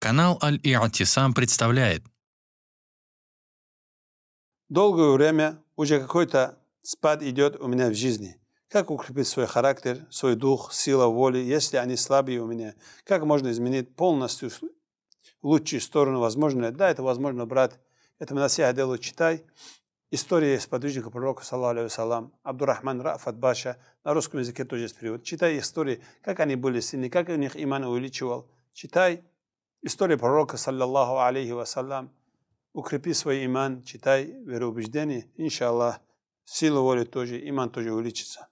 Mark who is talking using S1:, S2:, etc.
S1: Канал Аль-Иатисам представляет.
S2: Долгое время уже какой-то спад идет у меня в жизни. Как укрепить свой характер, свой дух, сила воли, если они слабые у меня? Как можно изменить полностью лучшую сторону возможно? Да, это возможно, брат. Это мы на себя Аделу читай. История сподвижника пророка, саллаху алейхи Абдурахман Рафат Баша, на русском языке тоже есть перевод. Читай истории, как они были сильны, как у них иман увеличивал. Читай История пророка, саллиллаху алейхи вассалям. Укрепи свой иман, читай вероубеждение. Иншаллах, сила воли тоже, иман тоже увеличится.